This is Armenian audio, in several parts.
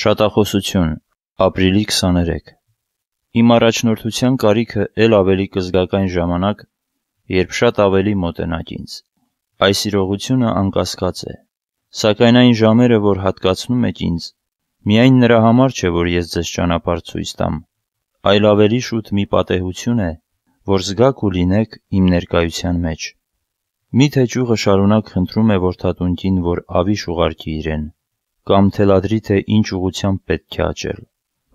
Շատախոսություն, ապրիլի 23 Իմ առաջնորդության կարիքը էլ ավելի կզգական ժամանակ, երբ շատ ավելի մոտենակ ինձ։ Այս իրողությունը անկասկած է։ Սակայն այն ժամերը, որ հատկացնում եք ինձ, միայն նրա համար չէ, որ ես ձեզ ճանապարհ ցույց տամ, այլ ավելի շուտ մի պատեհություն է, որ զգաք ու լինեք իմ ներկայության մեջ։ Մի թե ճյուղը շարունակ խնդրում է որդատունքին, որ ավիշ ուղարկի իրեն, կամ թելադրի, թե ինչ ուղությամբ պետք է աճել։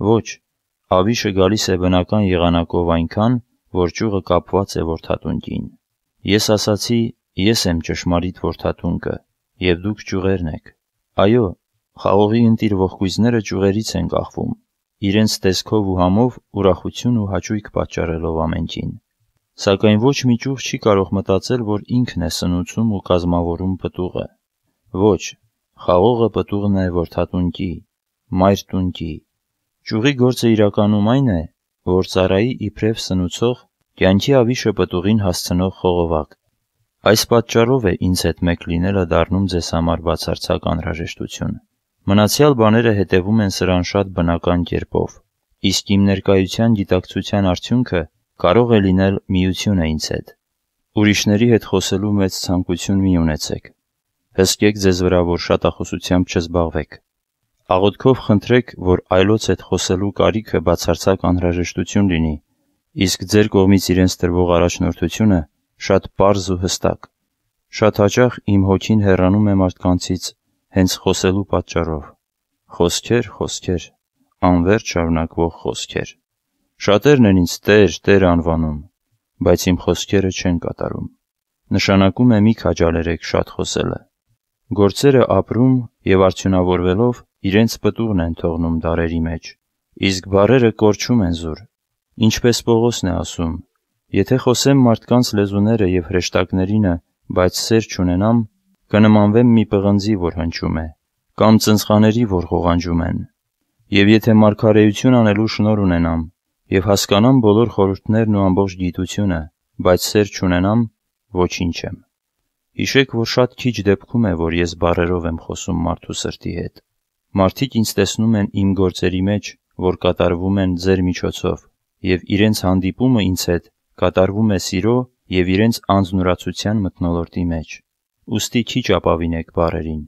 Ոչ, ավիշը գալիս է բնական եղանակով այնքան, որ ճյուղը կապված է որդատունկին։ Ես ասացի, ես եմ ճշմարիտ որդատունկը, և դուք ճյուղերն եք։ Այո, խաղողի ընտիր ողկույզները ճյուղերից են կախվում, իրենց տեսքով ու համով ուրախություն ու հաճույք պատճառելով ամենքին։ Սակայն ոչ մի ճյուղ չի կարող մտածել, որ ինքն է սնուցում ու կազմավորում պտուղը։ Ոչ, Խաղողը պտուղն է, որ թատունկի, մայր տունկի։ Ճյուղի գործը իրականում այն է, որ ծառայի իբրև սնուցող, կյանքի ավիշը պտուղին հասցնող խողովակ։ Այս պատճառով է ինձ հետ մեկ լինելը դառնում ձեզ համար բացարձակ անհրաժեշտություն։ Մնացյալ բաները հետևում են սրան շատ բնական կերպով, իսկ իմ ներկայության գիտակցության արդյունքը կարող է լինել միությունը ինձ հետ։ Ուրիշների հետ խոսելու մեծ ցանկություն մի ունեցեք, հսկեք ձեզ վրա, որ շատախոսությամբ չզբաղվեք։ Աղոթքով խնդրեք, որ այլոց հետ խոսելու կարիքը բացարձակ անհրաժեշտություն լինի, իսկ ձեր կողմից իրենց տրվող առաջնորդությունը շատ պարզ ու հստակ։ Շատ հաճախ իմ հոգին հեռանում է մարդկանցից հենց խոսելու պատճառով։ Խոսքեր, խոսքեր, անվերջ շարունակվող խոսքեր։ Շատերն են ինձ «Տեր, Տեր» անվանում, բայց իմ խոսքերը չեն կատարում։ Նշանակում է մի քաջալերեք շատ խոսելը։ Գործերը ապրում և արդյունավորվելով իրենց պտուղն են թողնում դարերի մեջ, իսկ բառերը կորչում են զուր, ինչպես Պողոսն է ասում. «Եթե խոսեմ մարդկանց լեզուները և հրեշտակներինը, բայց սեր չունենամ, կնմանվեմ մի պղնձի, որ հնչում է, կամ ծնծխաների, որ ղողանջում են։ Եվ եթե մարգարեություն անելու շնորհ ունենամ և հասկանամ բոլոր խորհուրդներն ու ամբողջ գիտությունը, բայց սեր չունենամ, ոչինչ եմ»։ Հիշեք, որ շատ քիչ դեպքում է, որ ես բառերով եմ խոսում մարդու սրտի հետ։ Մարդիկ ինձ տեսնում են իմ գործերի մեջ, որ կատարվում են ձեր միջոցով, և իրենց հանդիպումը ինձ հետ կատարվում է սիրո և իրենց անձնուրացության մթնոլորտի մեջ։ Ուստի քիչ ապավինեք բառերին։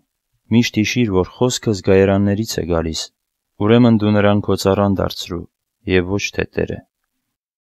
Միշտ հիշիր, որ խոսքը զգայարաններից է գալիս, ուրեմն դու նրան քո ծառան դարձրու, և ոչ թե տերը։